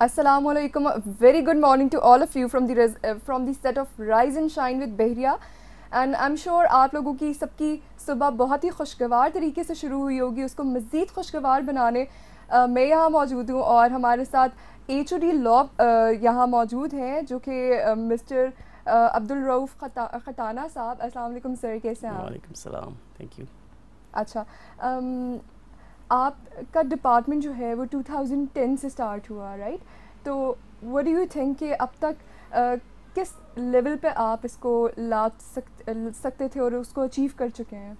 Assalamu very Very good morning to all of you from the uh, from the set of Rise and Shine with Behria. And I am sure आप लोगों की सबकी सुबह बहुत ही खुशगवार तरीके से शुरू हुई होगी उसको मज़ीद खुशगवार बनाने uh, मैं यहाँ मौजूद हूँ और हमारे साथ एच ओ डी लॉ यहाँ मौजूद हैं जो कि मिस्टर अब्दुल रऊफ़ खटाना साहब असल सर कैसे हैं आप थैंक यू अच्छा um, आपका डिपार्टमेंट जो है वो 2010 से स्टार्ट हुआ राइट तो व्हाट डू यू थिंक कि अब तक आ, किस लेवल पे आप इसको ला सक, सकते थे और उसको अचीव कर चुके हैं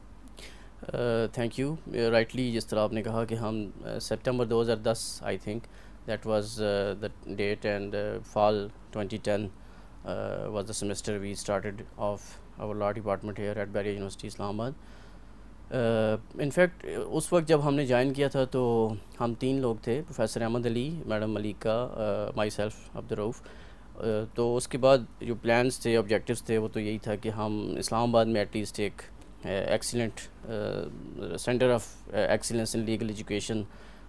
थैंक यू राइटली जिस तरह आपने कहा कि हम सितंबर uh, 2010 I think that was the date and fall 2010 was the semester we started off our law department here at Bahria University Islamabad in fact uh, उस वक्त जब हमने ज्वाइन किया था तो हम तीन लोग थे professor Ahmad Ali madam Malika myself Abdurrauf तो उसके बाद जो प्लान्स थे ऑब्जेक्टिव्स थे वो तो यही था कि हम इस्लामाबाद में एटलीस्ट एक excellent centre of excellence in legal education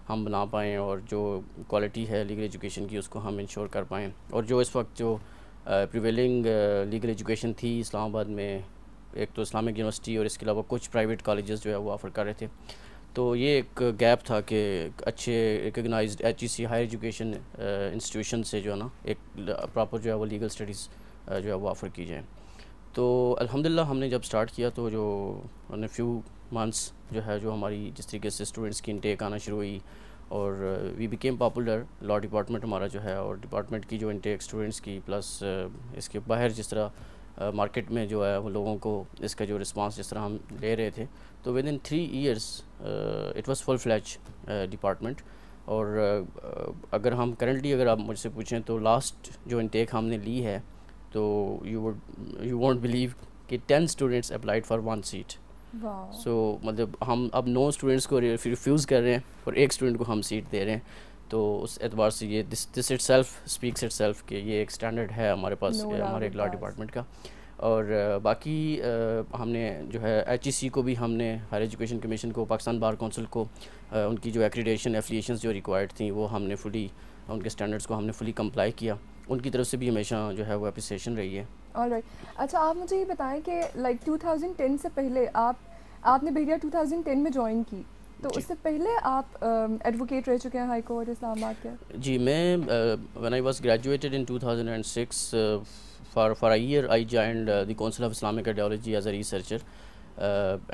हम बना पाएँ और जो क्वालिटी है लीगल एजुकेशन की उसको हम इंश्योर कर पाएँ और जो इस वक्त जो प्रिवेलिंग लीगल एजुकेशन थी इस्लामाबाद में एक तो इस्लामिक यूनिवर्सिटी और इसके अलावा कुछ प्राइवेट कॉलेजेस जो है वो ऑफ़र कर रहे थे तो ये एक गैप था कि अच्छे recognise H E C higher education institution से जो है ना एक प्रॉपर जो है वो लीगल स्टडीज़ uh, जो है वो ऑफ़र की जाए तो अल्हम्दुलिल्लाह हमने जब स्टार्ट किया तो जो ने फ्यू मंथ्स जो है जो हमारी जिस तरीके से स्टूडेंट्स की इनटेक आना शुरू हुई और we became popular law department हमारा जो है और डिपार्टमेंट की जो इनटेक स्टूडेंट्स की प्लस uh, इसके बाहर जिस तरह मार्केट में जो है वो लोगों को इसका जो रिस्पांस जिस तरह हम ले रहे थे तो within three years it was full fledged department और uh, अगर हम करंटली अगर आप मुझसे पूछें तो लास्ट जो इनटेक हमने ली है तो you would you won't believe कि ten students applied for one seat so मतलब हम अब नौ स्टूडेंट्स को रिफ्यूज़ कर रहे हैं और एक स्टूडेंट को हम सीट दे रहे हैं तो उस एतबार से ये this this itself speaks itself कि ये एक स्टैंडर्ड है हमारे पास no हमारे लॉ डिपार्टमेंट का और बाकी हमने जो है एच e को भी हमने हायर एजुकेशन कमीशन को पाकिस्तान बार कौंसिल को उनकी जो एक्रीडेशन एफिलियशन जो रिक्वायर्ड थी वो हमने फुली उनके स्टैंडर्ड्स को हमने फुली कम्प्लाई किया उनकी तरफ से भी हमेशा जो है वो एप्रिसिएशन रही है ऑलराइट right. अच्छा आप मुझे ये बताएं कि लाइक like, 2010 से पहले आप आपने भैया 2010 में ज्वाइन की तो उससे पहले आप एडवोकेट रह चुके हैं हाई कोर्ट इस्लामाबाद के जी मैं when I was graduated in 2006 for for a year I joined the council of Islamic ideology as a researcher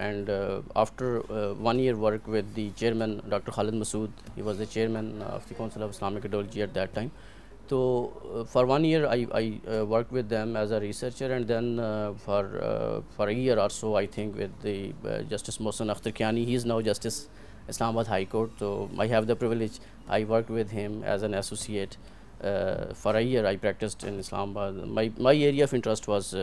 and after one year work with the chairman doctor Khalid Masood he was the chairman of the council of Islamic ideology at that time So, uh, for one year I, I uh, worked with them as a researcher and then uh, for, for a year or so I think with the Justice Mohsen Kiani he is now Justice Islamabad High Court. So, I have the privilege, I worked with him as an associate. for a year I practiced in Islamabad. My, my area of interest was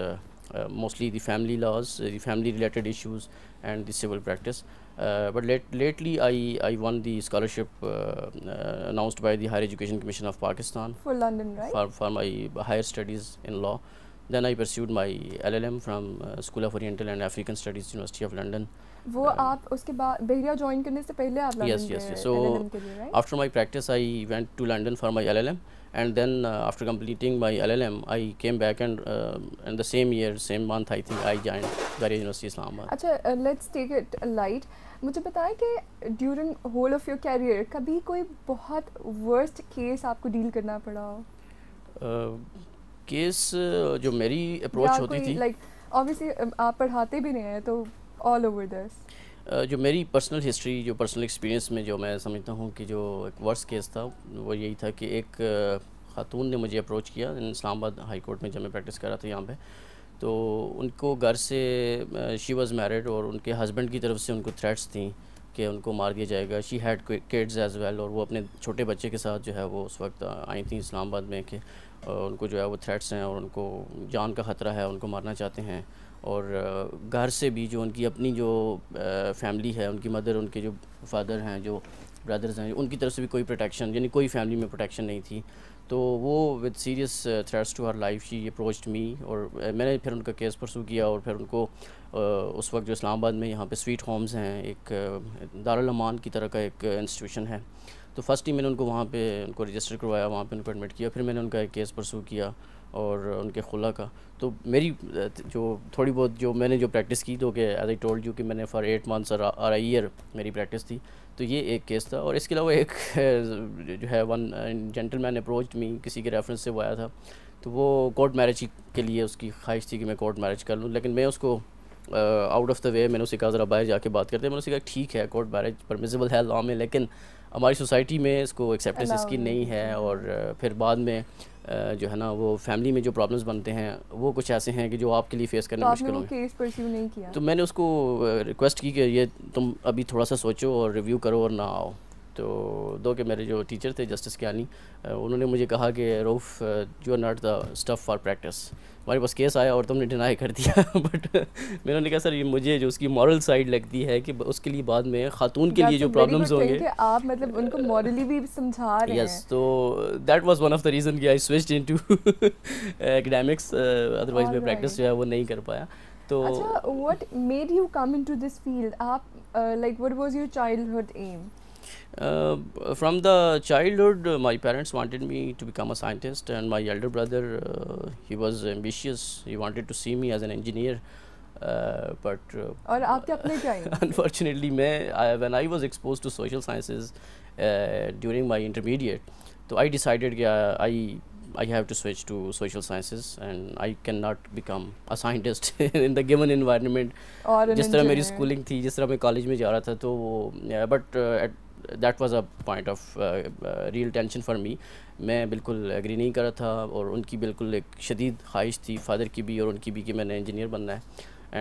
uh, mostly the family laws, uh, the family related issues and the civil practice. Uh, but late, lately I, I won the scholarship uh, uh, announced by the Higher Education Commission of Pakistan. For London, right? For, for my higher studies in law. Then I pursued my LLM from uh, School of Oriental and African Studies, University of London. वो uh, आप उसके बाद बहरिया join करने से पहले आप yes, yes, yes. so, के लिए right after my practice I went to London and then uh, after completing my LLM, I came back and uh, in the same year, same month, I think I joined Garya University Islamabad. अच्छा, uh, let's take it light. मुझे बताएं कि during whole of your career कभी कोई बहुत worst case आपको deal करना पड़ा हो? केस uh, जो मेरी अप्रोच होती थी लाइक like, ऑब्वियसली आप पढ़ाते भी नहीं हैं तो ऑल ओवर दिस जो मेरी पर्सनल हिस्ट्री जो पर्सनल एक्सपीरियंस में जो मैं समझता हूँ कि जो एक वर्स केस था वो यही था कि एक खातून ने मुझे अप्रोच किया इस्लामाबाद हाई कोर्ट में जब मैं प्रैक्टिस कर रहा था यहाँ पे तो उनको घर से शी वाज मैरिड और उनके हस्बैंड की तरफ से उनको थ्रेट्स थी कि उनको मार दिया जाएगा she had kids as well और वो अपने छोटे बच्चे के साथ जो है वो उस वक्त आई थी इस्लामाबाद में कि उनको जो है वो थ्रेट्स हैं और उनको जान का ख़तरा है उनको मारना चाहते हैं और घर से भी जो उनकी अपनी जो फैमिली है उनकी मदर उनके जो फादर हैं जो ब्रदर्स हैं उनकी तरफ से भी कोई प्रोटेक्शन यानी कोई फैमिली में प्रोटेक्शन नहीं थी तो वो with serious threats to her life she approached me और मैंने फिर उनका केस परसू किया और फिर उनको उस वक्त जो इस्लामाबाद में यहाँ पे स्वीट होम्स हैं एक दारुलमान की तरह का एक इंस्टीट्यूशन है तो फर्स्ट ही मैंने उनको वहाँ पे उनको रजिस्टर करवाया वहाँ पे उनको एडमिट किया फिर मैंने उनका एक केस परसू किया और उनके खुला का तो मेरी जो थोड़ी बहुत जो मैंने जो प्रैक्टिस की तो कि एज आई टोल्ड यू कि मैंने फॉर एट मंथ्स और आई ईयर मेरी प्रैक्टिस थी तो ये एक केस था और इसके अलावा एक जो है वन जेंटलमैन अप्रोच मी किसी के रेफरेंस से वो आया था तो वो कोर्ट मैरिज के लिए उसकी ख्वाहिश थी कि मैं कोर्ट मैरिज कर लूँ लेकिन मैं उसको आउट ऑफ द वे मैंने उसे कहा ज़रा बाहर जाके बात करते हैं मैंने उसे कहा ठीक है कोर्ट मैरिज परमिजबल है लॉ में लेकिन हमारी सोसाइटी में इसको एक्सेप्टेंस इसकी नहीं है और फिर बाद में जो है ना वो फैमिली में जो प्रॉब्लम्स बनते हैं वो कुछ ऐसे हैं कि जो आपके लिए फेस करना तो मुश्किल होंगे तो मैंने उसको रिक्वेस्ट की कि ये तुम अभी थोड़ा सा सोचो और रिव्यू करो और ना आओ तो दो के मेरे जो टीचर थे जस्टिस कियानी उन्होंने मुझे कहा कि Rauf you are not the stuff for practice हमारे पास केस आया और तुमने डिनाई कर दिया बट मैंने कहा सर ये मुझे जो उसकी मॉरल साइड लगती है कि उसके लिए बाद में खातून के लिए तो जो प्रॉब्लम्स होंगे आप मतलब उनको मॉरली भी समझा रहे हैं यस तो that was one of the reason कि I switched into academics otherwise मैं प्रैक्टिस जो है वो नहीं कर पाया तो अच्छा what made you come into this field आप like what was your childhood um Uh, from the childhood uh, my parents wanted me to become a scientist and my elder brother uh, he was ambitious he wanted to see me as an engineer uh, but uh, unfortunately I, when I was exposed to social sciences uh, during my intermediate so I decided yeah, I I have to switch to social sciences and I cannot become a scientist in the given environment जिस तरह मेरी schooling थी जिस तरह मैं college में जा रहा था तो but that was a point of real tension for me मैं बिल्कुल एग्री नहीं कर रहा था और उनकी बिल्कुल एक शदीद ख्वाहिश थी फादर की भी और उनकी भी कि मैंने इंजीनियर बनना है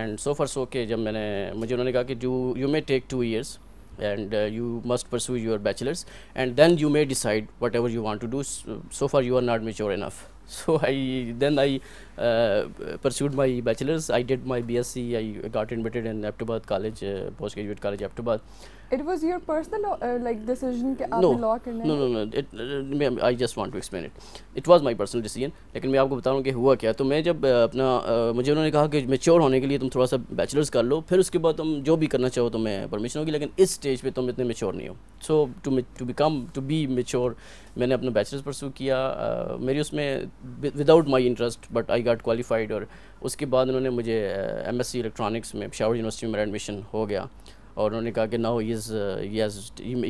एंड सो फर सो के जब मैंने मुझे उन्होंने कहा कि you you may take two years and you must pursue your bachelors and then you may decide whatever you want to do so far you are not mature enough so I then I Uh, pursued my bachelor's. I did my BSc. I got admitted in Aptabad College, uh, postgraduate college, Aptabad. It was your personal uh, like decision that no, law करने no, no, no. It, uh, I just want to explain it. It was my personal decision. लेकिन मैं आपको बता रहा हूँ कि हुआ क्या तो मैं जब अपना मुझे उन्होंने कहा कि मेच्योर होने के लिए तुम थोड़ा सा बैचलर्स कर लो फिर उसके बाद तुम जो भी करना चाहो तो मैं परमिशन होगी लेकिन इस स्टेज पे तुम इतने मेच्योर नहीं हो so to to become to be mature मैंने अपना बैचलर्स परसू किया मेरी उसमें without my interest but I got qualified और उसके बाद उन्होंने मुझे एम एस सी इलेक्ट्रॉनिक्स में पेशावर यूनिवर्सिटी में एडमिशन हो गया और उन्होंने कहा कि नाउ इज़ ये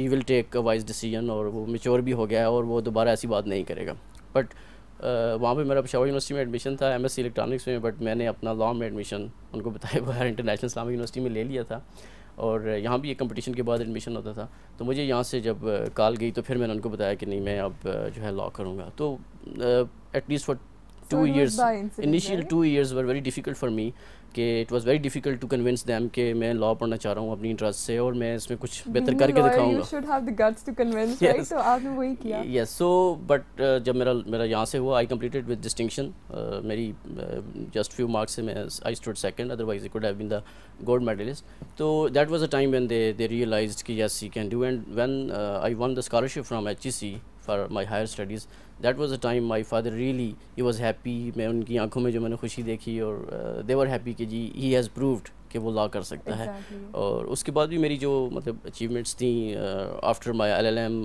he will take a wise decision और वो मेच्योर भी हो गया है और वो दोबारा ऐसी बात नहीं करेगा बट Uh, वहाँ पे मेरा पेशावर यूनिवर्सिटी में एडमिशन था एम एस सी इलेक्ट्रॉनिक्स में बट मैंने अपना लॉ में एडमिशन उनको बताया बगैर इंटरनेशनल इस्लामिक यूनिवर्सिटी में ले लिया था और यहाँ भी एक कंपटीशन के बाद एडमिशन होता था तो मुझे यहाँ से जब कॉल गई तो फिर मैंने उनको बताया कि नहीं मैं अब जो है लॉ करूँगा तो at least for two years initial two years were very difficult for me कि it was very difficult to convince them कि मैं लॉ पढ़ना चाह रहा हूँ अपनी इंटरेस्ट से और मैं इसमें कुछ बेहतर करके दिखाऊंगा सो यस सो बट जब मेरा मेरा यहाँ से हुआ आई कंप्लीटेड विद डिस्टिंक्शन मेरी जस्ट फ्यू मार्क्स से मैं I stood second otherwise could have been the gold medalist तो that was a time when they they realise कि yes you can do and when I won the scholarship from C for my higher studies that was a time my father really he was happy मैं उनकी आंखों में जो मैंने खुशी देखी और देवर uh, हैप्पी कि जी ही हैज़ प्रूव्ड कि वो ला कर सकता exactly. है और उसके बाद भी मेरी जो मतलब अचीवमेंट्स थी after my L L M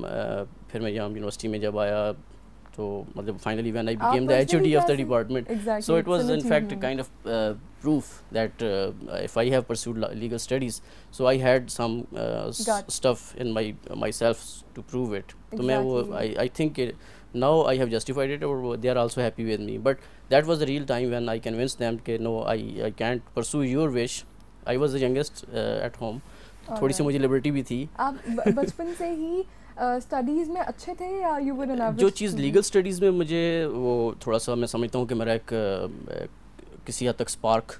फिर मैं यहाँ यूनिवर्सिटी में जब आया So finally, when I became the HOD of the department, exactly. so it was in fact a kind of uh, proof that uh, if I have pursued legal studies, so I had some uh, stuff in my myself to prove it. Exactly. So मैं वो I I think it, now I have justified it, or they are also happy with me. But that was the real time when I convinced them that no, I I can't pursue your wish. I was the youngest at home. थोड़ी सी मुझे liberty भी थी आप बचपन से ही studies में अच्छे थे या यू वर एन जो चीज़ लीगल स्टडीज़ में मुझे वो थोड़ा सा मैं समझता हूँ कि मेरा एक किसी हद तक स्पार्क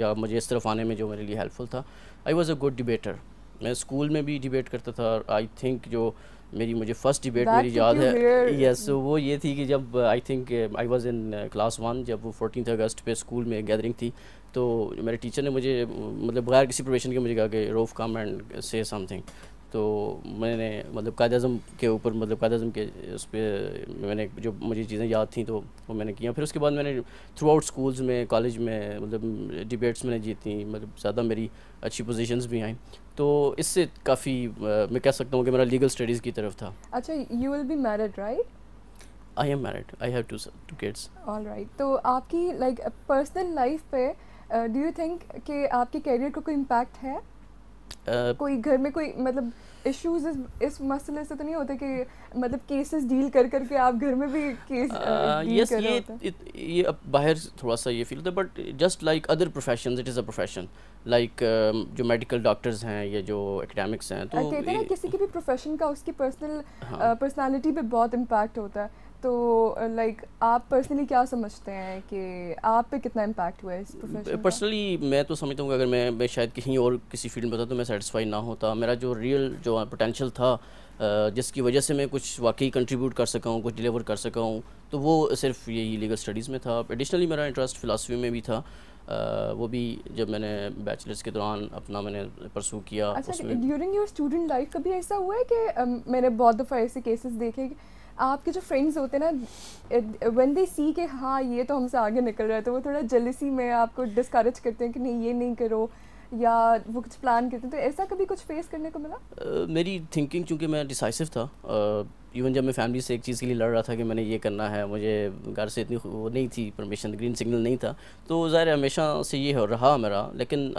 या मुझे इस तरफ आने में जो मेरे लिए हेल्पफुल था I was a good debater मैं स्कूल में भी डिबेट करता था आई थिंक जो मेरी मुझे फर्स्ट डिबेट मेरी याद है यस yes, so तो वो ये थी कि जब I think I was in class one जब वो फोर्टीन अगस्त पे स्कूल में गैदरिंग थी तो मेरे टीचर ने मुझे मतलब बगैर किसी प्रोफेशन के मुझे कहा कि रोफ कम एंड से समथिंग तो मैंने मतलब कायद अजम के ऊपर मतलब कायद अजम के उस पर मैंने जो मुझे चीज़ें याद थी तो वो मैंने किया फिर उसके बाद मैंने थ्रू आउट स्कूल्स में कॉलेज में मतलब डिबेट्स मैंने जीती मतलब ज़्यादा मेरी अच्छी पोजीशंस भी आई तो इससे काफ़ी मैं कह सकता हूँ कि मेरा लीगल स्टडीज़ की तरफ था अच्छा you will be married right I am married I have two two kids alright तो आपकी लाइक पर्सनल लाइफ पे डू यू थिंक कि आपके करियर को कोई इम्पैक्ट है Uh, कोई घर में कोई मतलब इश्यूज इस इस मसले से तो नहीं होते कि मतलब केसेस डील कर करके आप घर में भी uh, uh, केस यस ये ये अब बाहर थोड़ा सा ये फील होता है but just like other profession it is a profession like जो मेडिकल डॉक्टर्स हैं या जो एकेडमिक्स हैं तो कहते हैं किसी के भी प्रोफेशन का उसकी पर्सनल पर्सनालिटी हाँ। पे बहुत इम्पैक्ट होता है तो लाइक uh, आप पर्सनली क्या समझते हैं कि आप पे कितना इम्पैक्ट हुआ है इस प्रोफेशन पर्सनली मैं तो समझता हूँ अगर मैं मैं शायद कहीं और किसी फील्ड में होता तो मैं सेटिस्फाई ना होता मेरा जो रियल जो पोटेंशियल था uh, जिसकी वजह से मैं कुछ वाकई कंट्रीब्यूट कर सका हूँ कुछ डिलीवर कर सका हूँ तो वो सिर्फ यही लीगल स्टडीज़ में था एडिशनली मेरा इंटरेस्ट फ़िलासफ़ी में भी था uh, वो भी जब मैंने बैचलर्स के दौरान अपना मैंने परसू किया अच्छा ड्यूरिंग योर स्टूडेंट लाइफ कभी ऐसा हुआ है कि um, मैंने बहुत दफ़ा ऐसे केसेस देखे आपके जो फ्रेंड्स होते हैं ना वन दे सी के हाँ ये तो हमसे आगे निकल रहा है तो वो थोड़ा जलसी में आपको डिस्करेज करते हैं कि नहीं ये नहीं करो या वो कुछ प्लान करते हैं तो ऐसा कभी कुछ फेस करने को मिला uh, मेरी थिंकिंग चूँकि मैं डिसाइसिव था uh, इवन जब मैं फैमिली से एक चीज़ के लिए लड़ रहा था कि मैंने ये करना है मुझे घर से इतनी वो नहीं थी परमिशन ग्रीन सिग्नल नहीं था तो ज़ाहिर हमेशा से ये हो रहा मेरा लेकिन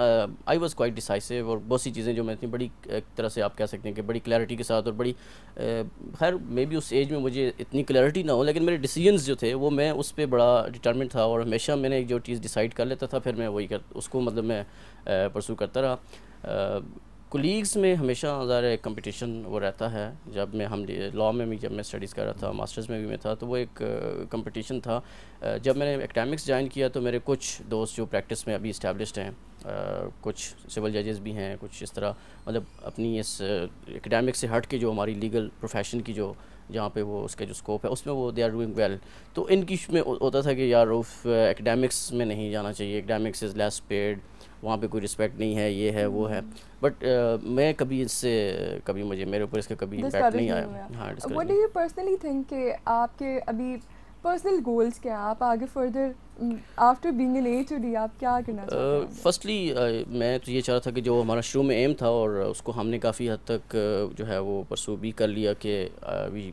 आई वॉज़ क्वाइट डिसाइसिव और बहुत सी चीज़ें जो मैं इतनी बड़ी एक तरह से आप कह सकते हैं कि बड़ी क्लैरिटी के साथ और बड़ी uh, खैर मे बी उस एज में मुझे इतनी क्लैरिटी ना हो लेकिन मेरे डिसीजंस जो थे वो मैं उस पर बड़ा डिटर्मेंट था और हमेशा मैंने जो चीज़ डिसाइड कर लेता था फिर मैं वही कर उसको मतलब मैं परसू uh, करता रहा uh, कोलीग्स में हमेशा ज़ाहिर एक कंपटीशन वो रहता है जब मैं हम लॉ में भी जब मैं स्टडीज़ कर रहा था मास्टर्स में भी मैं था तो वो एक कंपटीशन था जब मैंने एकेडमिक्स ज्वाइन किया तो मेरे कुछ दोस्त जो प्रैक्टिस में अभी इस्टेब्लिश हैं कुछ सिविल जजेस भी हैं कुछ इस तरह मतलब अपनी इस एकेडमिक से हट के जो हमारी लीगल प्रोफेशन की जो जहाँ पे वो उसका जो स्कोप है उसमें वो दे आर डूइंग वेल तो इनकी में होता था कि यार रूफ एकेडमिक्स में नहीं जाना चाहिए एकेडमिक्स इज़ लेस पेड वहाँ पे कोई रिस्पेक्ट नहीं है ये है वो है बट uh, मैं कभी इससे कभी मुझे मेरे ऊपर इसका कभी इम्पैक्ट नहीं आया हाँ what do you personally think कि आपके अभी पर्सनल गोल्स क्या आप आगे further after being an HOD आप क्या करना चाहते फर्स्टली uh, uh, मैं तो ये चाह रहा था कि जो हमारा शुरू में एम था और uh, उसको हमने काफ़ी हद तक जो है वो परसू भी कर लिया कि we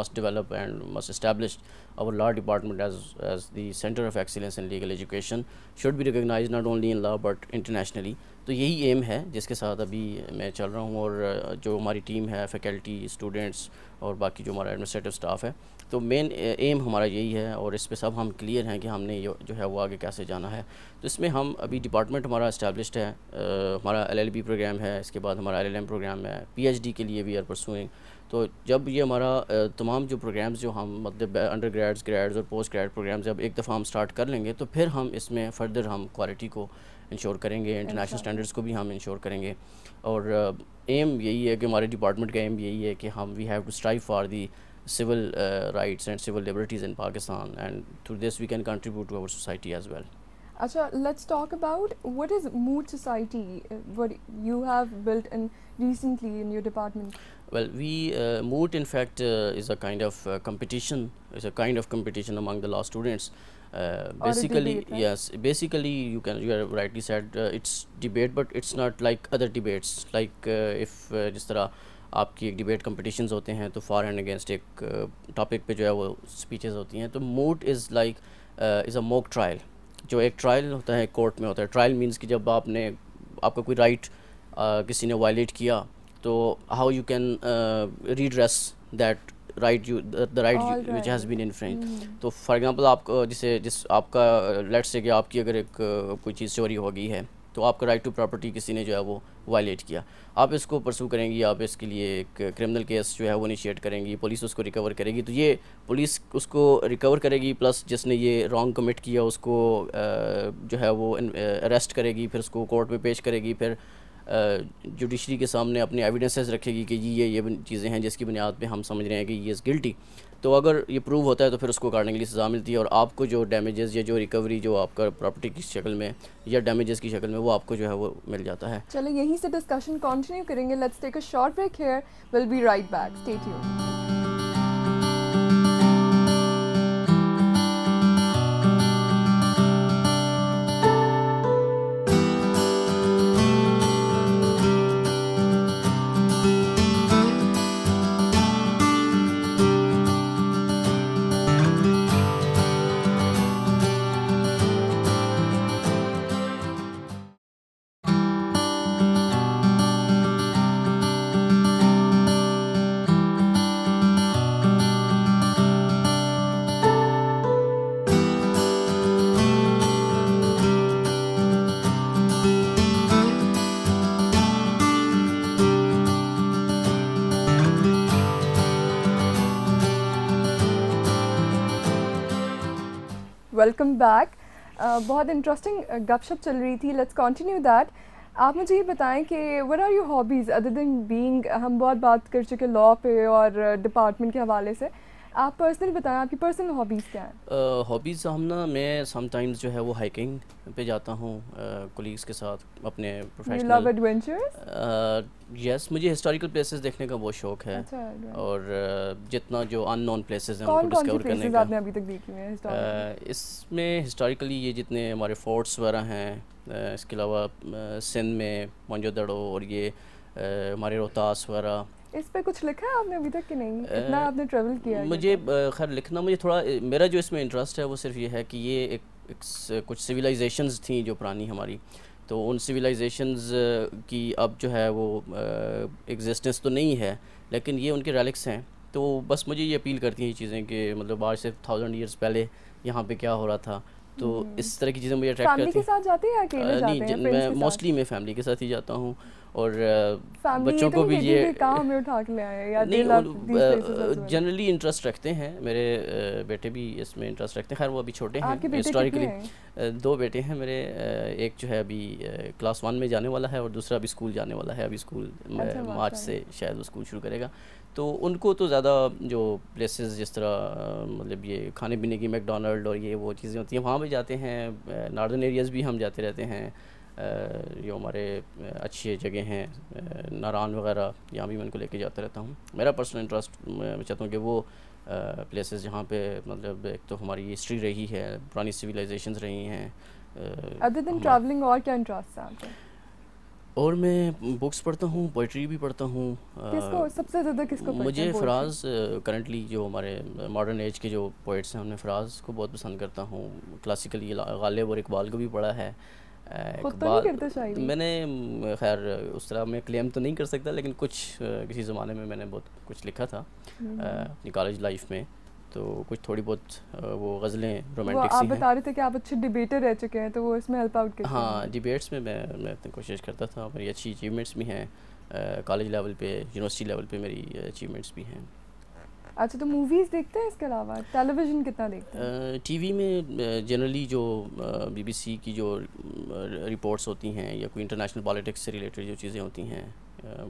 must develop and must establish our law department as as the centre of excellence in legal education should भी recognise not only in law but internationally तो यही एम है जिसके साथ अभी मैं चल रहा हूँ और जो हमारी टीम है फैकल्टी स्टूडेंट्स और बाकी जो हमारा एडमिनिस्ट्रेटिव स्टाफ है तो मेन एम हमारा यही है और इस पर सब हम क्लियर हैं कि हमने जो है वो आगे कैसे जाना है तो इसमें हम अभी डिपार्टमेंट हमारा इस्टेब्लिश्ड है आ, हमारा एलएलबी प्रोग्राम है इसके बाद हमारा एलएलएम प्रोग्राम है पीएचडी के लिए वी आर परसूंग तो जब ये हमारा तमाम जो प्रोग्राम्स जो हम मतलब अंडर ग्रेड्स ग्रेड्स और पोस्ट ग्रेड प्रोग्राम जब एक दफ़ा हम स्टार्ट कर लेंगे तो फिर हम इसमें फर्दर हम क्वालिटी को इंश्योर करेंगे इंटरनेशनल स्टैंडर्ड्स को भी हम इंश्योर करेंगे और एम यही है कि हमारे डिपार्टमेंट का एम यही है कि हम we have to strive for the civil uh, rights and civil liberties in Pakistan and through this we can contribute to our society as well. Acha, let's talk about what is Mood Society, uh, what you have built in recently in your department. Well, we, uh, Mood in fact uh, is a kind of uh, competition, It's a kind of competition among the law students. basically, uh, debate, right? yes, basically you can, you have rightly said, it's debate, but it's not like other debates, like if uh, आपकी एक debate competition होते हैं तो for and against एक topic uh, पे जो है वो स्पीचेस होती हैं तो moot is like is a mock trial जो एक ट्रायल होता है कोर्ट में होता है ट्रायल मीन्स कि जब आपने आपका कोई राइट right, uh, किसी ने वायलेट किया तो how you can redress that right you the right which has been infringe तो फॉर एग्जांपल आप uh, जिसे जिस आपका लेट्स से कि आपकी अगर एक कोई चीज़ चोरी हो गई है तो आपका राइट टू प्रॉपर्टी किसी ने जो है वो वायलेट किया आप इसको परसू करेंगी आप इसके लिए एक क्रिमिनल केस जो है वो इनिशिएट करेंगी पुलिस उसको रिकवर करेगी तो ये पुलिस उसको रिकवर करेगी प्लस जिसने ये रॉन्ग कमिट किया उसको जो है वो अरेस्ट करेगी फिर उसको कोर्ट में पेश करेगी फिर जुडिशरी के सामने अपने एविडेंसेस रखेगी कि ये ये ये चीज़ें हैं जिसकी बुनियाद पर हम समझ रहे हैं कि ये इज़ गिल्टी तो अगर ये प्रूव होता है तो फिर उसको काटने के लिए सज़ा मिलती है और आपको जो डैमेजेस या जो रिकवरी जो आपका प्रॉपर्टी की शक्ल में या डैमेजेस की शक्ल में वो आपको जो है वो मिल जाता है चलो यहीं से डिस्कशन कंटिन्यू करेंगे let's take a short break here will be right back stay tuned welcome back uh, बहुत इंटरेस्टिंग uh, गपशप चल रही थी लेट्स कंटिन्यू दैट आप मुझे ये बताएं कि what are your hobbies other than being हम बहुत बात कर चुके लॉ पे और डिपार्टमेंट uh, के हवाले से आप पर्सनल बताएं आपकी पर्सनल हॉबीज़ क्या हैं हॉबीज़ हम ना मैं समटाइम्स जो है वो हाइकिंग पे जाता हूँ कोलीग्स के साथ अपने प्रोफेशनल लव एडवेंचर्स यस मुझे हिस्टोरिकल प्लेसेस देखने का बहुत शौक है अच्छा, और जितना जो अननोन प्लेसेस हैं उनको डिस्कवर करने का आपने अभी तक देखी हैं इसमें हिस्टोरिकली ये जितने हमारे फोर्ट्स वगैरह हैं इसके अलावा सिंध में मंजोदड़ो और ये हमारे रोहतास वगैरह इस पे कुछ लिखा है आपने अभी तक कि नहीं इतना आपने ट्रेवल किया मुझे तो। खैर लिखना मुझे थोड़ा मेरा जो इसमें इंटरेस्ट है वो सिर्फ ये है कि ये एक, एक कुछ सिविलाइजेशंस थी जो पुरानी हमारी तो उन सिविलाइजेशंस की अब जो है वो एग्जिस्टेंस तो नहीं है लेकिन ये उनके रेलिक्स हैं तो बस मुझे ये अपील करती हैं ये चीज़ें कि मतलब आज से थाउजेंड ईयर्स पहले यहाँ पे क्या हो रहा था तो हम्म। इस तरह की चीज़ें मुझे अट्रैक्ट करती हैं मोस्टली मैं फैमिली के साथ ही जाता हूँ और uh, बच्चों को भी ये काम उठा के ले आए जनरली इंटरेस्ट uh, रखते हैं मेरे uh, बेटे भी इसमें इंटरेस्ट रखते हैं खैर वो अभी छोटे हैं हिस्टोरिकली दो बेटे हैं मेरे एक जो है अभी क्लास वन में जाने वाला है और दूसरा अभी स्कूल जाने वाला है अभी स्कूल अच्छा, मार्च से शायद वो स्कूल शुरू करेगा तो उनको तो ज़्यादा जो प्लेसेस जिस तरह मतलब ये खाने पीने की मैकडोनल्ड और ये वो चीज़ें होती हैं वहाँ भी जाते हैं नॉर्दर्न एरियाज़ भी हम जाते रहते हैं जो हमारे अच्छी जगह हैं नारान वगैरह यहाँ भी मैं उनको लेके जाता रहता हूँ मेरा पर्सनल इंटरेस्ट मैं चाहता हूँ कि वो प्लेसेस जहाँ पे मतलब एक तो हमारी हिस्ट्री रही है पुरानी सिविलाइजेशंस रही हैं अदर देन ट्रैवलिंग और क्या इंटरेस्ट है और मैं बुक्स पढ़ता हूँ पोइट्री भी पढ़ता हूँ सबसे ज़्यादा किसको मुझे फराज करंटली जो हमारे मॉडर्न एज के जो पोइट्स हैं उन्हें फराज को बहुत पसंद करता हूँ क्लासिकली गालिब और इकबाल को भी पढ़ा है खुद तो नहीं करते शायरी मैंने खैर उस तरह मैं क्लेम तो नहीं कर सकता लेकिन कुछ किसी ज़माने में मैंने बहुत कुछ लिखा था हम्म। अपनी कॉलेज लाइफ में तो कुछ थोड़ी बहुत वो गज़लें रोमांटिक आप बता रहे थे कि आप अच्छे डिबेटर रह चुके हैं तो वो इसमें हेल्प आउट करते हाँ डिबेट्स में मैं मैं कोशिश करता था मेरी अच्छी अचीवमेंट्स भी हैं कॉलेज लेवल पे यूनिवर्सिटी लेवल पे मेरी अचीवमेंट्स भी हैं अच्छा तो मूवीज़ देखते हैं इसके अलावा टेलीविज़न कितना देखते हैं टीवी में जनरली जो बीबीसी की जो रिपोर्ट्स होती हैं या कोई इंटरनेशनल पॉलिटिक्स से रिलेटेड जो चीज़ें होती हैं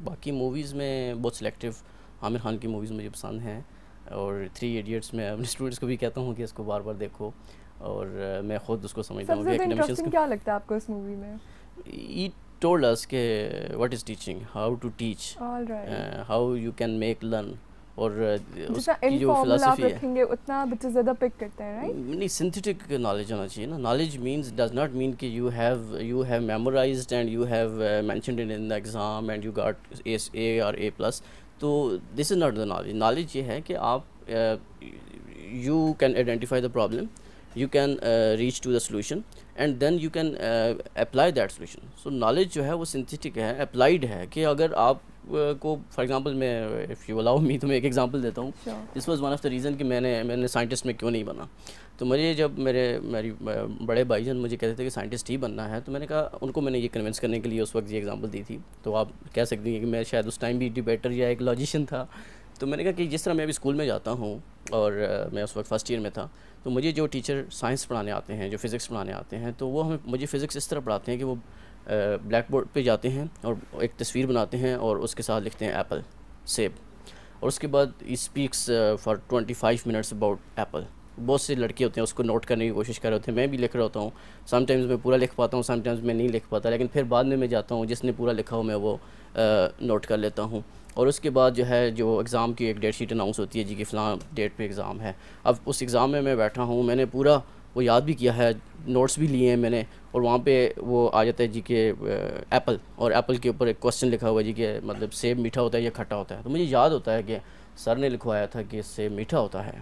बाकी मूवीज़ में बहुत सिलेक्टिव आमिर खान की मूवीज़ मुझे पसंद हैं और थ्री इडियट्स में अपने स्टूडेंट्स को भी कहता हूँ कि इसको बार बार देखो और मैं खुद उसको समझता हूँ क्या लगता है आपको इस मूवी में टोल्ड अस के what is teaching how to teach how you can make learn और जो फिलासफी है उतना बच्चे ज़्यादा पिक करते हैं राइट नहीं सिंथेटिक नॉलेज होना चाहिए ना knowledge means does not mean कि you have you have memorised and you have mentioned in the exam and you got A A और ए प्लस तो this is not the knowledge knowledge ये है कि आप you can identify the problem you can reach to the solution and then you can apply that solution so knowledge जो है वो synthetic है अप्लाइड है कि अगर आप को फॉर एग्जांपल मैं इफ़ यू अलाउ मी तो मैं एक एग्जांपल देता हूँ this was one of the reason कि मैंने मैंने साइंटिस्ट में क्यों नहीं बना तो मुझे जब मेरे मेरी बड़े भाई जान मुझे कहते थे कि साइंटिस्ट ही बनना है तो मैंने कहा उनको मैंने ये कन्विंस करने के लिए उस वक्त ये एग्जाम्पल दी थी तो आप कह सकती हैं कि मैं शायद उस टाइम भी डिबेटर या एक लॉजिशियन था तो मैंने कहा कि जिस तरह मैं अभी स्कूल में जाता हूँ और मैं उस वक्त फ़र्स्ट ईयर में था तो मुझे जो टीचर साइंस पढ़ाने आते हैं जो फिज़िक्स पढ़ाने आते हैं तो वो हमें मुझे फ़िज़िक्स इस तरह पढ़ाते हैं कि वो ब्लैक बोर्ड पर जाते हैं और एक तस्वीर बनाते हैं और उसके साथ लिखते हैं एप्पल सेब और उसके बाद he speaks for twenty five minutes about apple बहुत से लड़के होते हैं उसको नोट करने की कोशिश कर रहे होते हैं मैं भी लिख रहा होता हूँ समटाइम्स मैं पूरा लिख पाता हूँ समटाइम्स मैं नहीं लिख पाता लेकिन फिर बाद में मैं जाता हूँ जिसने पूरा लिखा हो मैं वो नोट कर लेता हूँ और उसके बाद जो है जो एग्ज़ाम की एक डेट शीट अनाउंस होती है जी कि फ़लाँ डेट पे एग्ज़ाम है अब उस एग्ज़ाम में मैं बैठा हूँ मैंने पूरा वो याद भी किया है नोट्स भी लिए हैं मैंने और वहाँ पे वो आ जाता है जी के एप्पल और एप्पल के ऊपर एक क्वेश्चन लिखा हुआ है जी के मतलब सेब मीठा होता है या खट्टा होता है तो मुझे याद होता है कि सर ने लिखवाया था कि सेब मीठा होता है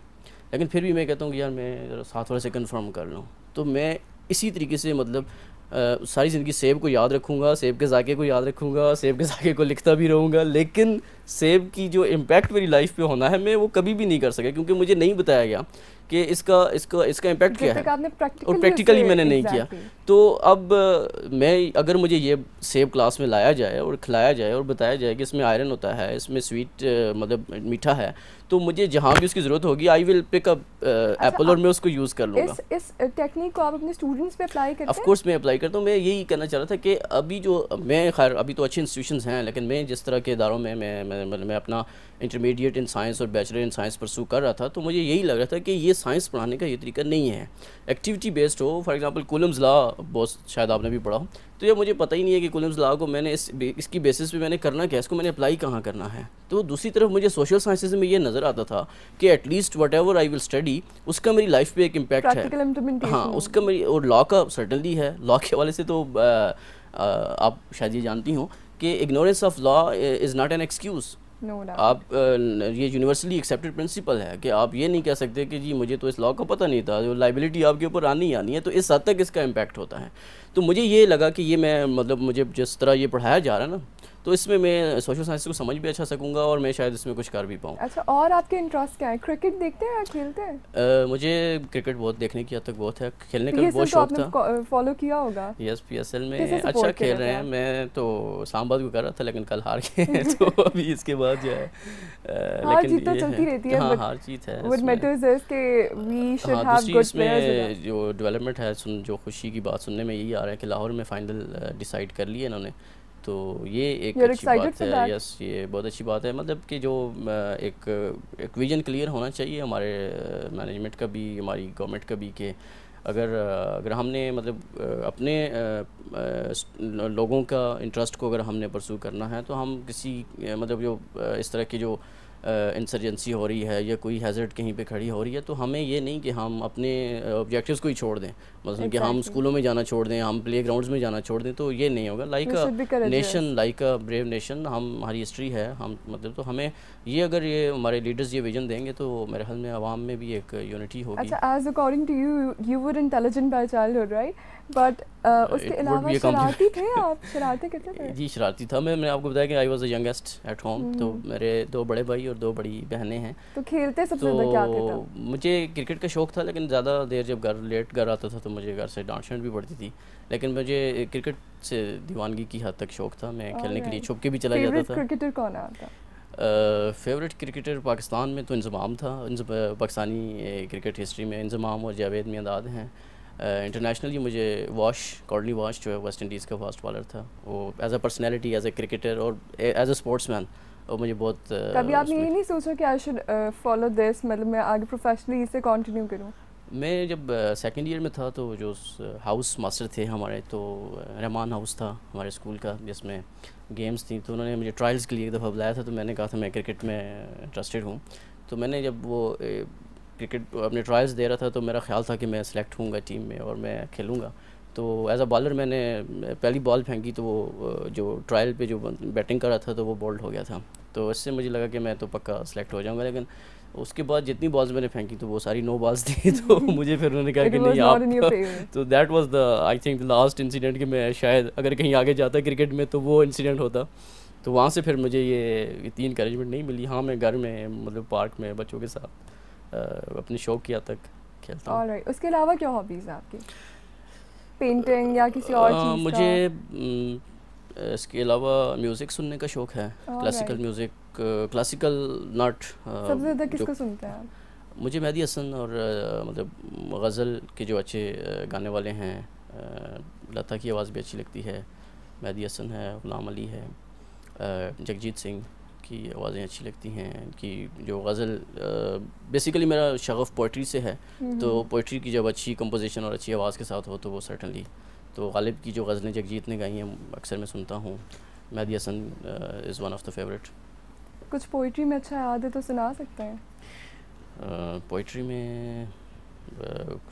लेकिन फिर भी मैं कहता हूँ कि यार मैं साथ से कन्फर्म कर लूँ तो मैं इसी तरीके से मतलब आ, सारी ज़िंदगी सेब को याद रखूँगा सेब के जाके को याद रखूँगा सेब के जाके को लिखता भी रहूँगा लेकिन सेब की जो इम्पैक्ट मेरी लाइफ पे होना है मैं वो कभी भी नहीं कर सका क्योंकि मुझे नहीं बताया गया कि इसका इसका इसका इम्पैक्ट क्या है और प्रैक्टिकली मैंने नहीं किया तो अब मैं अगर मुझे ये सेब क्लास में लाया जाए और खिलाया जाए और बताया जाए कि इसमें आयरन होता है इसमें स्वीट मतलब मीठा है तो मुझे जहाँ भी उसकी ज़रूरत होगी I will pick up apple और मैं उसको यूज़ कर लूँगा इस, इस टेक्निक को आप अपने स्टूडेंट्स पे अप्लाई करते हैं ऑफ कोर्स मैं अप्लाई करता हूँ मैं यही कहना चाह रहा था कि अभी जो मैं खैर अभी तो अच्छे इंस्टीट्यूशन हैं लेकिन मैं जिस तरह के इदारों में मैं मैं, मैं, मतलब मैं अपना इंटरमीडिएट इन साइंस और बैचलर इन साइंस परसू कर रहा था तो मुझे यही लग रहा था कि ये साइंस पढ़ाने का ये तरीका नहीं है एक्टिविटी बेस्ड हो फॉर एग्जांपल कुलम्स ला बहुत शायद आपने भी पढ़ा हो तो ये मुझे पता ही नहीं है कि कुलम्स ला को मैंने इस इसकी बेसिस पे मैंने करना क्या इसको मैंने अप्लाई कहाँ करना है तो दूसरी तरफ मुझे सोशल साइंसेज में ये नज़र आता था कि at least whatever I will study उसका मेरी लाइफ पे एक इम्पैक्ट है हाँ उसका मेरी और लॉ का सर्टनली है लॉ के हवाले से तो आ, आ, आप शायद ये जानती हूँ कि ignorance of law is not an excuse no आप ये यूनिवर्सली एक्सेप्टेड प्रिंसिपल है कि आप ये नहीं कह सकते कि जी मुझे तो इस लॉ का पता नहीं था जो लाइबिलिटी आपके ऊपर आनी ही आनी है तो इस हद तक इसका इम्पैक्ट होता है तो मुझे ये लगा कि ये मैं मतलब मुझे जिस तरह ये पढ़ाया जा रहा है ना तो इसमें मैं सोशल साइंस को समझ भी अच्छा सकूंगा और मैं शायद इसमें कुछ कर भी पाऊँ अच्छा और आपके इंटरेस्ट क्या है क्रिकेट देखते हैं या खेलते हैं मुझे क्रिकेट बहुत देखने की हद तक बहुत है खेलने का बहुत तो शौक था फॉलो किया होगा यस पी में अच्छा खेल रहे हैं मैं तो इस्लामाबाद को कर रहा था लेकिन कल हार गए तो अभी इसके बाद जो है हार जीत तो चलती रहती है हाँ, हार जीत है व्हाट मैटर्स इज कि we should have good players जो डेवलपमेंट है सुन जो खुशी की बात सुनने में यही आ रहा है कि लाहौर में फाइनल डिसाइड कर लिए इन्होंने तो ये एक अच्छी बात है यस ये बहुत अच्छी बात है मतलब कि जो एक एक विजन क्लियर होना चाहिए हमारे मैनेजमेंट का भी हमारी गवर्नमेंट का भी कि अगर अगर हमने मतलब अपने लोगों का इंटरेस्ट को अगर हमने परसू करना है तो हम किसी मतलब जो इस तरह की जो इंसर्जेंसी हो रही है या कोई हैजर्ड कहीं पे खड़ी हो रही है तो हमें ये नहीं कि हम अपने ऑब्जेक्टिव्स को ही छोड़ दें मतलब exactly. कि हम स्कूलों में जाना छोड़ दें हम प्ले ग्राउंड में जाना छोड़ दें तो ये नहीं होगा like nation like a brave nation हम हमारी हिस्ट्री है हम मतलब तो हमें ये अगर ये हमारे लीडर्स ये विजन देंगे तो मेरे ख्याल में आवाम में भी एक यूनिटी होगी अच्छा as according to you you were intelligent by childhood right but उसके अलावा शरारती थे आप शरारती कितने थे जी शरारती था मैं मैंने आपको बताया कि I was the youngest at home तो मेरे दो बड़े भाई और दो बड़ी बहनें हैं तो खेलते सबसे तो क्या था? मुझे क्रिकेट का शौक था लेकिन ज़्यादा देर जब घर लेट घर आता था तो मुझे घर से डांट भी पड़ती थी लेकिन मुझे क्रिकेट से दीवानगी की हद तक शौक था मैं खेलने के लिए छुप के भी चला जाता था क्रिकेटर कौन आता फेवरेट क्रिकेटर पाकिस्तान में तो इंजमाम था पाकिस्तानी क्रिकेट हिस्ट्री में इंजमाम और जावेद मियादाद हैं इंटरनेशनली मुझे वॉश कॉर्डनी वॉश जो है वेस्ट इंडीज़ का फास्ट बॉलर था वो as a personality as a cricketer और एज अ स्पोर्ट्स मैन और मुझे बहुत कभी आपने ये नहीं सोचा कि आई शुड फॉलो दिस मतलब मैं आगे प्रोफेशनली इसे कंटिन्यू करूं मैं जब सेकेंड ईयर में था तो जो हाउस मास्टर थे हमारे तो रहमान हाउस था हमारे स्कूल का जिसमें गेम्स थी तो उन्होंने मुझे ट्रायल्स के लिए एक दफ़ा बुलाया था तो मैंने कहा था मैं क्रिकेट में इंटरेस्टेड हूँ तो मैंने जब वो क्रिकेट अपने ट्रायल्स दे रहा था तो मेरा ख्याल था कि मैं सेलेक्ट हूँगा टीम में और मैं खेलूँगा तो एज अ बॉलर मैंने पहली बॉल फेंकी तो वो जो ट्रायल पे जो बैटिंग कर रहा था तो वो बॉल्ड हो गया था तो इससे मुझे लगा कि मैं तो पक्का सेलेक्ट हो जाऊंगा लेकिन उसके बाद जितनी बॉल्स मैंने फेंकी तो वो सारी नो बॉल्स थी तो मुझे फिर उन्होंने कहा कि नहीं आप तो that was the I think the last incident कि मैं शायद अगर कहीं आगे जाता क्रिकेट में तो वो इंसिडेंट होता तो वहाँ से फिर मुझे ये इतनी इंक्रेजमेंट नहीं मिली हाँ मैं घर में मतलब पार्क में बच्चों के साथ अपने शौक किया तक खेलता हूँ उसके अलावा क्या हॉबीज़ आपकी पेंटिंग या किसी और चीज़ मुझे हम्म, इसके अलावा म्यूज़िक सुनने का शौक़ है क्लासिकल म्यूज़िक क्लासिकल नॉट सबसे ज़्यादा किसको सुनते हैं मुझे मेहदी हसन और मतलब गज़ल के जो अच्छे गाने वाले हैं लता की आवाज़ भी अच्छी लगती है मेहदी हसन है गुलाम अली है जगजीत सिंह की आवाज़ें अच्छी लगती हैं इनकी जो गज़ल बेसिकली मेरा शगफ़ पोइट्री से है हम्म। तो पोइट्री की जब अच्छी कंपोजिशन और अच्छी आवाज़ के साथ हो तो वो सर्टनली तो गालिब की जो गज़लें जगजीत ने गाई हैं अक्सर मैं सुनता हूँ Mehdi Hasan is one of the favourite कुछ पोइट्री में अच्छा याद है तो सुना सकते हैं पोइट्री में आ,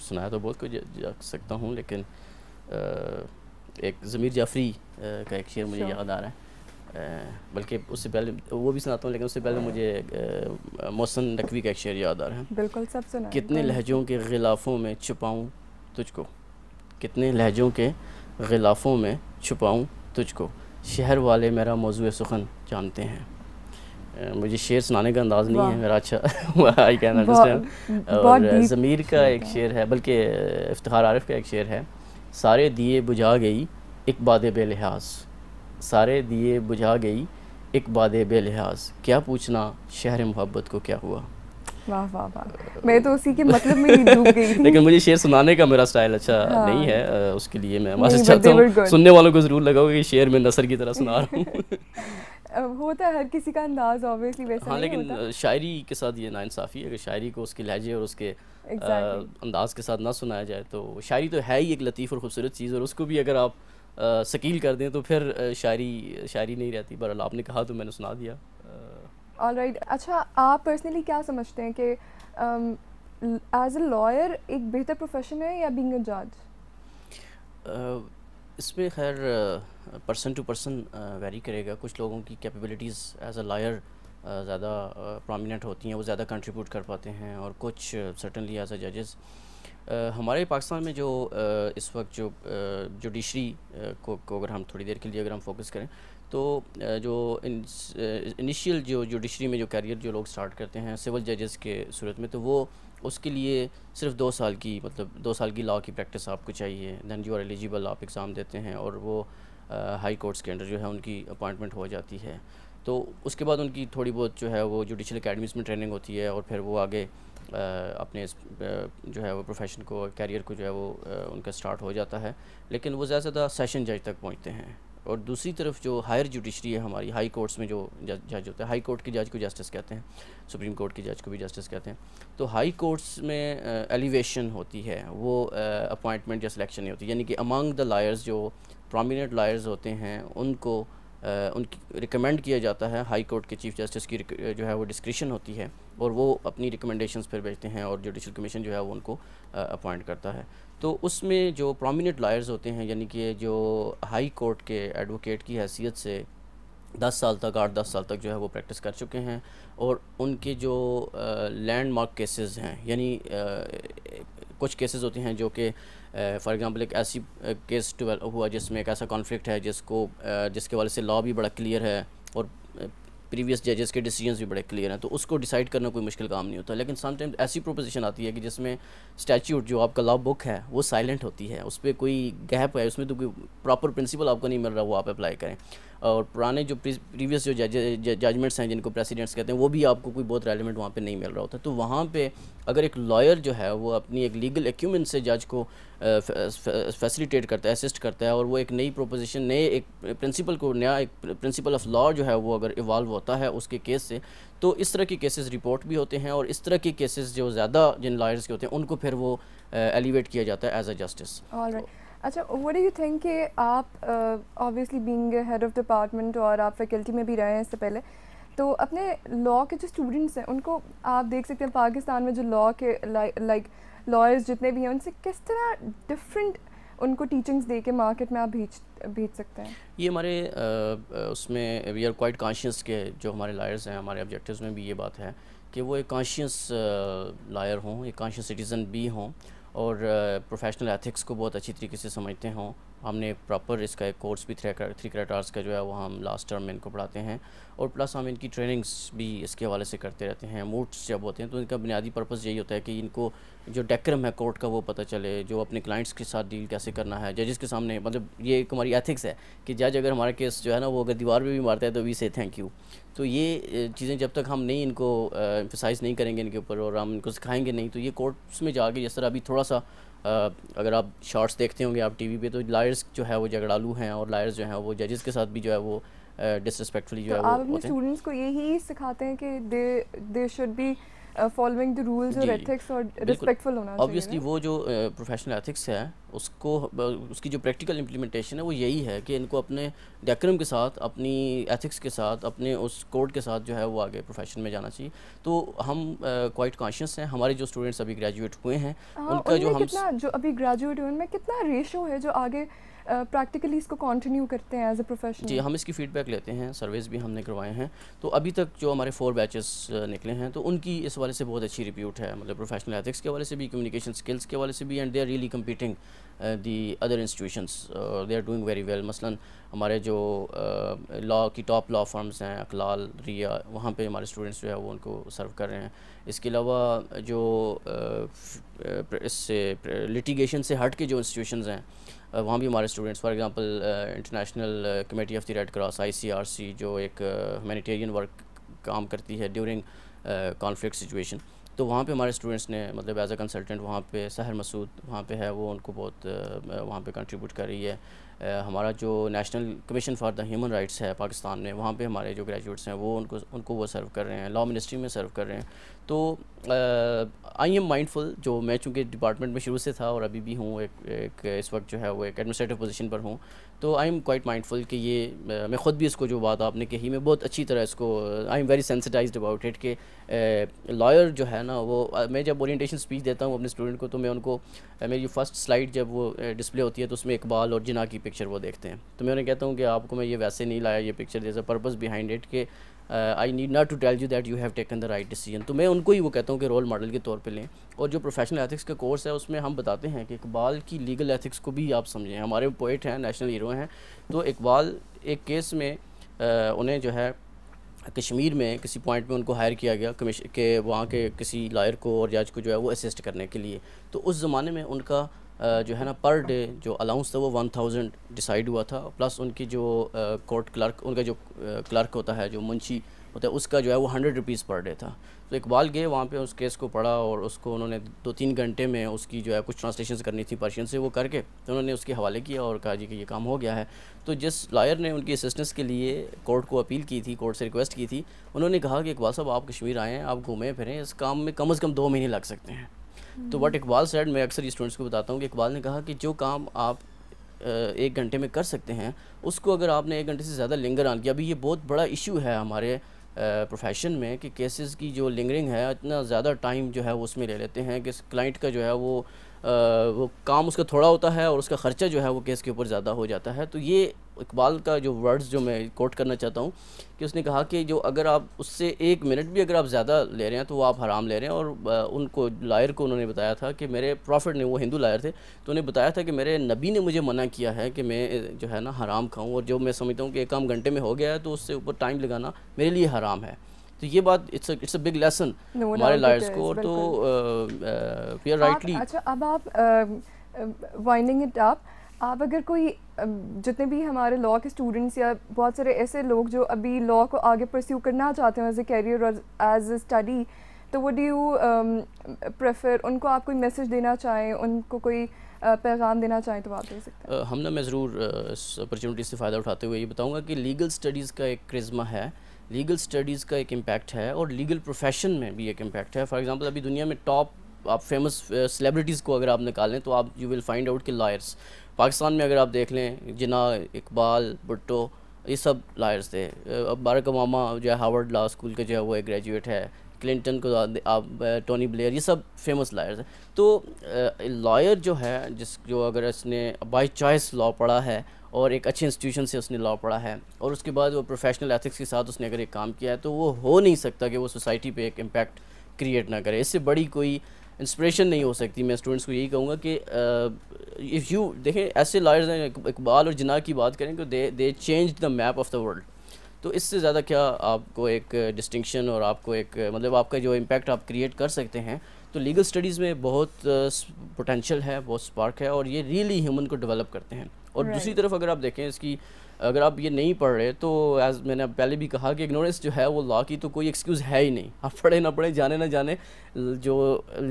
सुनाया तो बहुत कुछ जा सकता हूँ लेकिन आ, एक ज़मीर जाफरी का एक शेर मुझे अच्छा। याद आ रहा है बल्कि उससे पहले वो भी सुनाता हूँ लेकिन उससे पहले मुझे मौसन नकवी का एक शेर याद आ रहा है बिल्कुल सब सुना कितने लहजों के गिलाफ़ों में छुपाऊँ तुझको कितने लहजों के गिलाफ़ों में छुपाऊँ तुझको शहर वाले मेरा मौजू सुखन जानते हैं मुझे शेर सुनाने का अंदाज़ नहीं है मेरा अच्छा आई कैन अंडरस्टैंड और ज़मीर का एक शेर है बल्कि इफ्तार आरिफ का एक शेर है सारे दिए बुझा गई एक बाद बेलिहाज़ सारे दिए बुझा गई एक बाद बेलिहाज क्या पूछना शहर मोहब्बत को क्या हुआ वाह वाह वाह मैं तो उसी के मतलब में ही डूब गई लेकिन मुझे शेर सुनाने का मेरा स्टाइल अच्छा हाँ। नहीं है उसके लिए मैं माफी चाहता हूँ सुनने वालों को ज़रूर लगा कि शेर में नसर की तरह सुना रहा हूँ होता है हर किसी का अंदाज ऑब्वियसली वैसा हाँ लेकिन शायरी के साथ ये नाइंसाफ़ी है अगर शायरी को उसके लहजे और उसके exactly. आ, अंदाज के साथ ना सुनाया जाए तो शायरी तो है ही एक लतीफ़ और खूबसूरत चीज़ और उसको भी अगर आप शकील कर दें तो फिर शायरी शायरी नहीं रहती बरअल आपने कहा तो मैंने सुना दिया ऑल राइट right. अच्छा आप पर्सनली क्या समझते हैं कि एज अ लॉयर एक बेहतर प्रोफेशन है या बिंग जज इसमें खैर पर्सन टू पर्सन वेरी करेगा कुछ लोगों की कैपेबिलिटीज़ एज अ लॉयर ज़्यादा प्रोमिनेंट होती हैं वो ज़्यादा कंट्रीब्यूट कर पाते हैं और कुछ सर्टनली एज अ जजेस हमारे पाकिस्तान में जो इस वक्त जो जुडिशरी को, को अगर हम थोड़ी देर के लिए अगर हम फोकस करें तो जो इनिशियल जो जुडिशरी में जो कैरियर जो लोग स्टार्ट करते हैं सिविल जजेस के सूरत में तो वो उसके लिए सिर्फ दो साल की मतलब दो साल की लॉ की प्रैक्टिस आपको चाहिए दैन यू आर एलिजिबल आप एग्ज़ाम देते हैं और वो हाई कोर्ट्स के अंडर जो है उनकी अपॉइंटमेंट हो जाती है तो उसके बाद उनकी थोड़ी बहुत जो है वो जुडिशल अकेडमीज़ में ट्रेनिंग होती है और फिर वो आगे अपने इस जो है वो प्रोफेशन को कैरियर को जो है वो उनका स्टार्ट हो जाता है लेकिन वो ज़्यादा से ज़्यादा सेशन जज तक पहुँचते हैं और दूसरी तरफ जो हायर जुडिशरी है हमारी हाई कोर्ट्स में जो जज होता है हाई कोर्ट के जज को जस्टिस कहते हैं सुप्रीम कोर्ट के जज को भी जस्टिस कहते हैं तो हाई कोर्ट्स में एलिवेशन होती है वो अपॉइंटमेंट या सिलेक्शन नहीं होती यानी कि अमंग द लायर्स जो प्रोमिनेंट लायर्स होते हैं उनको उनकी रिकमेंड किया जाता है हाई कोर्ट के चीफ जस्टिस की जो है वो डिस्क्रिशन होती है और वो अपनी रिकमेंडेशंस फिर भेजते हैं और जुडिशल कमीशन जो है वो उनको अपॉइंट करता है तो उसमें जो प्रोमिनेंट लायर्स होते हैं यानी कि जो हाई कोर्ट के एडवोकेट की हैसियत से दस साल तक आठ दस साल तक जो है वो प्रैक्टिस कर चुके हैं और उनके जो लैंड मार्क केसेस हैं यानी आ, कुछ केसेस होते हैं जो कि फॉर uh, एग्जांपल एक ऐसी केस uh, डेवलप हुआ जिसमें एक ऐसा कॉन्फ्लिक्ट है जिसको uh, जिसके वाले से लॉ भी बड़ा क्लियर है और प्रीवियस जजेस के डिसीजंस भी बड़े क्लियर हैं तो उसको डिसाइड करना कोई मुश्किल काम नहीं होता लेकिन समटाइम्स ऐसी प्रोपोजिशन आती है कि जिसमें स्टैच्यूट जो आपका लॉ बुक है वो साइलेंट होती है उस पर कोई गैप है उसमें तो कोई प्रॉपर प्रिंसिपल आपको नहीं मिल रहा वो आप अप्लाई करें और पुराने जो प्रीवियस जो जजमेंट्स हैं जिनको प्रेसिडेंट्स कहते हैं वो भी आपको कोई बहुत रेलिवेंट वहाँ पे नहीं मिल रहा होता तो वहाँ पे अगर एक लॉयर जो है वो अपनी एक लीगल एक्यूमेंट से जज को फैसिलिटेट करता है असिस्ट करता है और वो एक नई प्रोपोजिशन नए एक प्रिंसिपल को नया एक प्रिंसिपल ऑफ लॉ जो है वो अगर इवाल्व होता है उसके केस से तो इस तरह के केसेस रिपोर्ट भी होते हैं और इस तरह के केसेस जो ज़्यादा जिन लॉयर्स के होते हैं उनको फिर वो एलिवेट किया जाता है एज अ जस्टिस अच्छा वट डू यू थिंक कि आप obviously being head of department और आप फैकल्टी में भी रहे हैं इससे पहले तो अपने लॉ के जो स्टूडेंट्स हैं उनको आप देख सकते हैं पाकिस्तान में जो लॉ के लाइक लॉयर्स जितने भी हैं उनसे किस तरह डिफरेंट उनको टीचिंग्स दे के मार्केट में आप भेज भेज सकते हैं ये हमारे उसमें वी आर क्वाइट कॉन्शियस के जो हमारे लॉयर्स हैं हमारे ऑब्जेक्टिव्स में भी ये बात है कि वो एक कॉन्शियस लॉयर हों एक कॉन्शियस सिटीज़न भी हों और प्रोफेशनल एथिक्स को बहुत अच्छी तरीके से समझते हों हमने प्रॉपर इसका एक कोर्स भी थ्री थ्री क्रेडिट आर्स का जो है वो हम लास्ट टर्म में इनको पढ़ाते हैं और प्लस हम इनकी ट्रेनिंग्स भी इसके हवाले से करते रहते हैं मूड्स जब होते हैं तो इनका बुनियादी पर्पज़ यही होता है कि इनको जो डेक्रम है कोर्ट का वो पता चले जो अपने क्लाइंट्स के साथ डील कैसे करना है जजेस के सामने मतलब ये एक हमारी एथिक्स है कि जज अगर हमारा केस जो है ना वो अगर दीवार में भी मारता है तो वी से थैंक यू तो ये चीज़ें जब तक हम नहीं इनको एम्फिसाइज़ नहीं करेंगे इनके ऊपर और हम इनको सिखाएंगे नहीं तो ये कोर्ट्स में जाके जिस तरह अभी थोड़ा सा अगर आप शॉर्ट्स देखते होंगे आप टीवी पे तो लायर्स जो है वो झगड़ालू हैं और लायर्स जो हैं वो जजेस के साथ भी जो है वो डिसरिस्पेक्टफुली जो तो है आप अपने स्टूडेंट्स को यही सिखाते हैं कि they they should be following the rules और एथिक्स और रिस्पेक्टफुल होना चाहिए ऑब्वियसली वो जो प्रोफेशनल uh, एथिक्स है उसको uh, उसकी जो प्रैक्टिकल इम्प्लीमेंटेशन है वो यही है कि इनको अपने डेक्रम के साथ अपनी एथिक्स के साथ अपने उस कोड के साथ जो है वो आगे प्रोफेशन में जाना चाहिए तो हम क्वाइट uh, कॉन्शियस हैं हमारे जो स्टूडेंट्स अभी ग्रेजुएट हुए हैं हाँ, उनका जो हम जो अभी ग्रेजुएट हुए उनमें कितना रेशो है जो आगे प्रैक्टिकली इसको कंटिन्यू करते हैं एज ए प्रोफेशन जी हम इसकी फीडबैक लेते हैं सर्वेस भी हमने करवाए हैं तो अभी तक जो हमारे फोर बैचेस निकले हैं तो उनकी इस वाले से बहुत अच्छी रिप्यूट है मतलब प्रोफेशनल एथिक्स के वाले से भी कम्युनिकेशन स्किल्स के वाले से भी and they are really competing the other institutions they are doing very well मसलन हमारे जो लॉ uh, की टॉप लॉ फर्म्स हैं अकलाल रिया वहाँ पे हमारे स्टूडेंट्स जो है वो उनको सर्व कर रहे हैं इसके अलावा जो uh, इससे लिटिगेशन से हट के जो इंस्टीट्यूशंस हैं वहाँ भी हमारे students for example International Committee of the Red Cross ICRC जो एक ह्यूमैनिटेरियन वर्क काम करती है ड्यूरिंग कॉन्फ्लिक्ट सिचुएशन तो वहाँ पे हमारे स्टूडेंट्स ने मतलब एज अ कंसल्टेंट वहाँ पे सहर मसूद वहाँ पे है वो उनको बहुत वहाँ पे कंट्रीब्यूट कर रही है हमारा जो National Commission for the Human Rights है पाकिस्तान में वहाँ पे हमारे जो ग्रेजुएट्स हैं वो उनको उनको वो सर्व कर रहे हैं लॉ मिनिस्ट्री में सर्व कर रहे हैं तो आई एम माइंडफुल जो मैं चूँकि डिपार्टमेंट में शुरू से था और अभी भी हूँ एक, एक इस वक्त जो है वो एक एडमिनिस्ट्रेटिव पोजीशन पर हूँ तो आई एम क्वाइट माइंडफुल कि ये मैं ख़ुद भी इसको जो बात आपने कही मैं बहुत अच्छी तरह इसको I am very sensitize about it कि लॉयर जो है ना वो मैं जब ओरिएंटेशन स्पीच देता हूँ अपने स्टूडेंट को तो मैं उनको मेरी फर्स्ट स्लाइड जब वो डिस्प्ले होती है तो उसमें इकबाल और जिना की पिक्चर वो देखते हैं तो मैं उन्हें कहता हूँ कि आपको मैं ये वैसे नहीं लाया ये पिक्चर जैसा पर्पज़ बिहाइंड इट के I need not to tell you that you have taken the right decision तो मैं उनको ही वो कहता हूँ कि रोल मॉडल के तौर पे लें और जो प्रोफेशनल एथिक्स का कोर्स है उसमें हम बताते हैं कि इकबाल की लीगल एथिक्स को भी आप समझें हमारे पोइट हैं नेशनल हीरो हैं तो इकबाल एक केस में आ, uh, उन्हें जो है कश्मीर में किसी पॉइंट में उनको हायर किया गया कमिश के वहाँ के किसी लायर को और जज को जो है वो असिस्ट करने के लिए तो उस ज़माने में उनका जो है ना पर डे जो अलाउंस था वो वन थाउजेंड डिसाइड हुआ था प्लस उनकी जो कोर्ट क्लर्क उनका जो क्लर्क होता है जो मुंशी होता है उसका जो है वो हंड्रेड रुपीज़ पर डे था तो इकबाल गए वहाँ पे उस केस को पढ़ा और उसको उन्होंने दो तीन घंटे में उसकी जो है कुछ ट्रांसलेशन करनी थी पर्शियन से वो करके तो उन्होंने उसके हवाले किया और कहा जी कि ये काम हो गया है तो जिस लायर ने उनकी असिस्टेंस के लिए कोर्ट को अपील की थी कोर्ट से रिक्वेस्ट की थी उन्होंने कहा कि इकबाल साहब आप कश्मीर आएँ आप घूमें फिरें इस काम में कम अज़ कम दो महीने लग सकते हैं तो वट इकबाल सैड मैं अक्सर स्टूडेंट्स को बताता हूँ कि इकबाल ने कहा कि जो काम आप एक घंटे में कर सकते हैं उसको अगर आपने एक घंटे से ज़्यादा लिंगर ऑन किया अभी ये बहुत बड़ा इशू है हमारे प्रोफेशन में कि केसेस की जो लिंगरिंग है इतना ज़्यादा टाइम जो है वो उसमें ले लेते हैं कि क्लाइंट का जो है वो वो काम उसका थोड़ा होता है और उसका ख़र्चा जो है वो केस के ऊपर ज़्यादा हो जाता है तो ये इकबाल का जो वर्ड्स जो मैं कोट करना चाहता हूँ कि उसने कहा कि जो अगर आप उससे एक मिनट भी अगर आप ज़्यादा ले रहे हैं तो वो आप हराम ले रहे हैं और उनको लायर को उन्होंने बताया था कि मेरे प्रॉफिट ने वो हिंदू लायर थे तो उन्हें बताया था कि मेरे नबी ने मुझे मना किया है कि मैं जो है ना हराम खाऊँ और जो मैं समझता हूँ कि एक काम घंटे में हो गया है तो उससे ऊपर टाइम लगाना मेरे लिए हराम है तो ये बात it's it's a big lesson हमारे लायर्स को और तो वी आर राइटली अच्छा अब आप वाइंडिंग इट अप आप अगर कोई um, जितने भी हमारे लॉ के स्टूडेंट्स या बहुत सारे ऐसे लोग जो अभी लॉ को आगे परस्यू करना चाहते हैं एज ए कैरियर और एज ए स्टडी तो वो डू यू प्रेफर उनको आप कोई मैसेज देना चाहें उनको कोई uh, पैगाम देना चाहें तो आप दे सकते हैं uh, हम ना मैं ज़रूर अपॉर्चुनिटी uh, से फ़ायदा उठाते हुए ये बताऊँगा कि लीगल स्टडीज़ का एक क्रिज्मा है लीगल स्टडीज़ का एक इम्पैक्ट है और लीगल प्रोफेशन में भी एक इम्पैक्ट है फॉर एग्जांपल अभी दुनिया में टॉप आप फेमस सेलिब्रिटीज़ uh, को अगर आप निकालें तो आप यू विल फाइंड आउट कि लॉयर्स पाकिस्तान में अगर आप देख लें जिना इकबाल भुट्टो ये सब लायर्स थे अब बारक मामा जो है हार्वर्ड लॉ स्कूल के जो है वो एक ग्रेजुएट है क्लिंटन को आप टोनी ब्लेयर ये सब फेमस लायर्स हैं तो लॉयर जो है जिस जो अगर इसने बाई चॉइस लॉ पढ़ा है और एक अच्छे इंस्टीट्यूशन से उसने लॉ पढ़ा है और उसके बाद वो प्रोफेशनल एथिक्स के साथ उसने अगर एक काम किया है तो वो हो नहीं सकता कि वो सोसाइटी पे एक इम्पैक्ट क्रिएट ना करे इससे बड़ी कोई इंस्पिरेशन नहीं हो सकती मैं स्टूडेंट्स को यही कहूँगा कि इफ़ यू देखें ऐसे लॉयर्स हैं इकबाल और जिना की बात करें तो they they change the map of the world तो इससे ज़्यादा क्या आपको एक डिस्टिंक्शन और आपको एक मतलब आपका जो इम्पैक्ट आप क्रिएट कर सकते हैं तो लीगल स्टडीज़ में बहुत पोटेंशल है बहुत स्पार्क है और ये रियली ह्यूमन को डेवलप करते हैं और right. दूसरी तरफ अगर आप देखें इसकी अगर आप ये नहीं पढ़ रहे तो एज मैंने पहले भी कहा कि इग्नोरेंस जो है वो लॉ की तो कोई एक्सक्यूज़ है ही नहीं आप पढ़े ना पढ़े जाने ना जाने जो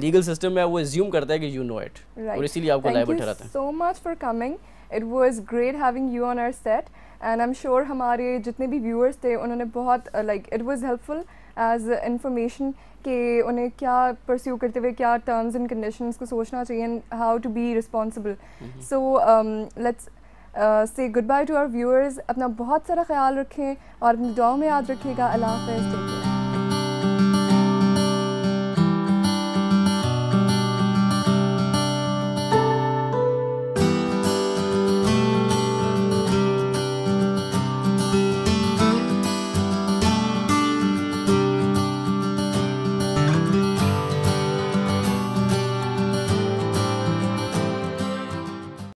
लीगल सिस्टम है वो एज्यूम करता है कि यू नो इट और इसीलिए आपको लाइव ठहराता है so much for coming it was great having you on our set and I am sure हमारे जितने भी व्यूअर्स थे उन्होंने बहुत like it was helpful as information कि उन्हें क्या परस्यू करते हुए क्या टर्म्स एंड कंडीशंस को सोचना चाहिए and how to be responsible so let's say goodbye to our viewers अपना बहुत सारा ख्याल रखें और अपनी दुआओं में याद रखिएगा अल्लाह हाफ